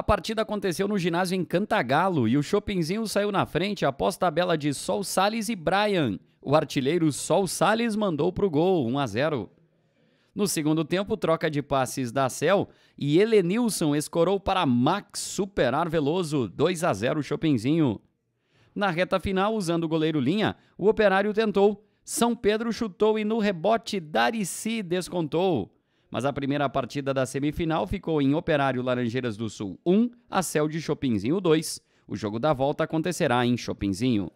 A partida aconteceu no ginásio em Cantagalo e o Chopinzinho saiu na frente após tabela de Sol Sales e Brian. O artilheiro Sol Sales mandou para o gol, 1 a 0. No segundo tempo, troca de passes da Cel e Helenilson escorou para Max superar Veloso, 2 a 0 Chopinzinho. Na reta final, usando o goleiro Linha, o Operário tentou. São Pedro chutou e no rebote Darici descontou mas a primeira partida da semifinal ficou em Operário Laranjeiras do Sul 1 a Céu de Chopinzinho 2. O jogo da volta acontecerá em Chopinzinho.